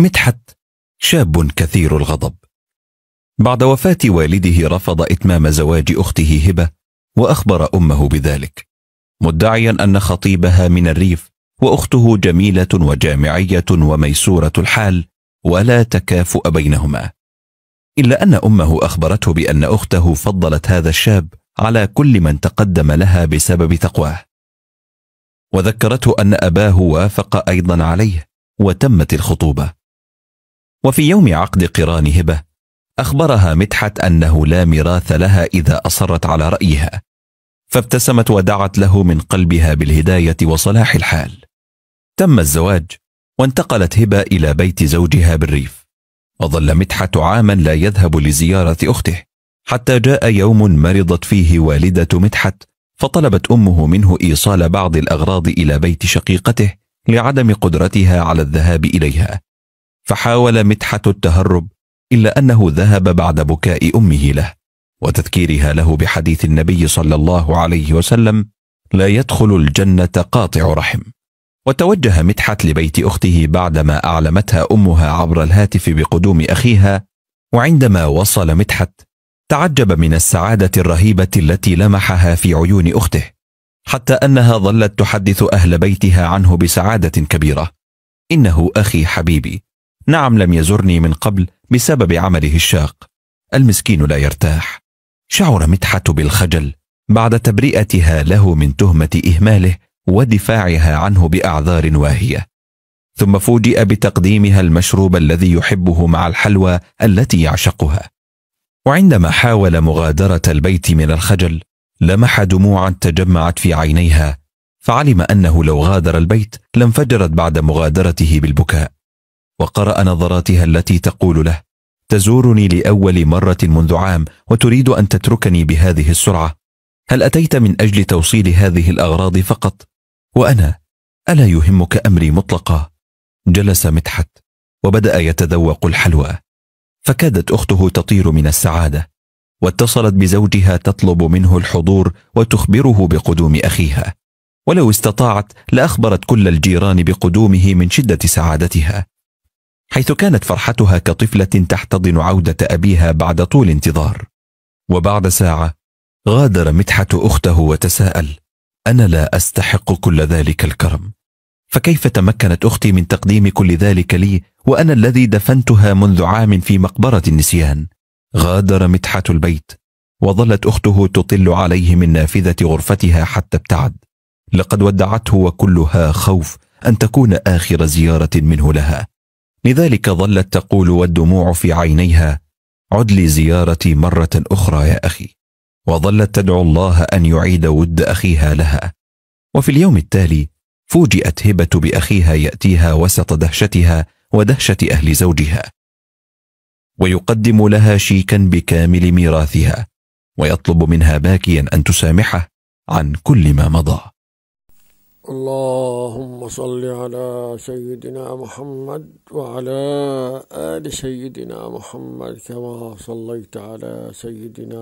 مدحت شاب كثير الغضب بعد وفاة والده رفض إتمام زواج أخته هبة وأخبر أمه بذلك مدعيا أن خطيبها من الريف وأخته جميلة وجامعية وميسورة الحال ولا تكافؤ بينهما إلا أن أمه أخبرته بأن أخته فضلت هذا الشاب على كل من تقدم لها بسبب تقواه وذكرته أن أباه وافق أيضا عليه وتمت الخطوبة وفي يوم عقد قران هبة أخبرها مدحت أنه لا ميراث لها إذا أصرت على رأيها فابتسمت ودعت له من قلبها بالهداية وصلاح الحال تم الزواج وانتقلت هبة إلى بيت زوجها بالريف وظل مدحت عاما لا يذهب لزيارة أخته حتى جاء يوم مرضت فيه والدة مدحت فطلبت أمه منه إيصال بعض الأغراض إلى بيت شقيقته لعدم قدرتها على الذهاب إليها فحاول مدحت التهرب إلا أنه ذهب بعد بكاء أمه له وتذكيرها له بحديث النبي صلى الله عليه وسلم لا يدخل الجنة قاطع رحم وتوجه مدحت لبيت أخته بعدما أعلمتها أمها عبر الهاتف بقدوم أخيها وعندما وصل مدحت تعجب من السعادة الرهيبة التي لمحها في عيون أخته حتى أنها ظلت تحدث أهل بيتها عنه بسعادة كبيرة إنه أخي حبيبي نعم لم يزرني من قبل بسبب عمله الشاق المسكين لا يرتاح شعر مدحة بالخجل بعد تبرئتها له من تهمه اهماله ودفاعها عنه باعذار واهيه ثم فوجئ بتقديمها المشروب الذي يحبه مع الحلوى التي يعشقها وعندما حاول مغادره البيت من الخجل لمح دموعا تجمعت في عينيها فعلم انه لو غادر البيت لانفجرت بعد مغادرته بالبكاء وقرأ نظراتها التي تقول له تزورني لأول مرة منذ عام وتريد أن تتركني بهذه السرعة هل أتيت من أجل توصيل هذه الأغراض فقط؟ وأنا ألا يهمك أمري مطلقا؟ جلس مدحت وبدأ يتذوق الحلوى فكادت أخته تطير من السعادة واتصلت بزوجها تطلب منه الحضور وتخبره بقدوم أخيها ولو استطاعت لأخبرت كل الجيران بقدومه من شدة سعادتها حيث كانت فرحتها كطفله تحتضن عوده ابيها بعد طول انتظار وبعد ساعه غادر مدحت اخته وتساءل انا لا استحق كل ذلك الكرم فكيف تمكنت اختي من تقديم كل ذلك لي وانا الذي دفنتها منذ عام في مقبره النسيان غادر مدحت البيت وظلت اخته تطل عليه من نافذه غرفتها حتى ابتعد لقد ودعته وكلها خوف ان تكون اخر زياره منه لها لذلك ظلت تقول والدموع في عينيها عد لزيارتي مرة أخرى يا أخي وظلت تدعو الله أن يعيد ود أخيها لها وفي اليوم التالي فوجئت هبة بأخيها يأتيها وسط دهشتها ودهشة أهل زوجها ويقدم لها شيكا بكامل ميراثها ويطلب منها باكيا أن تسامحه عن كل ما مضى اللهم صل على سيدنا محمد وعلى آل سيدنا محمد كما صليت على سيدنا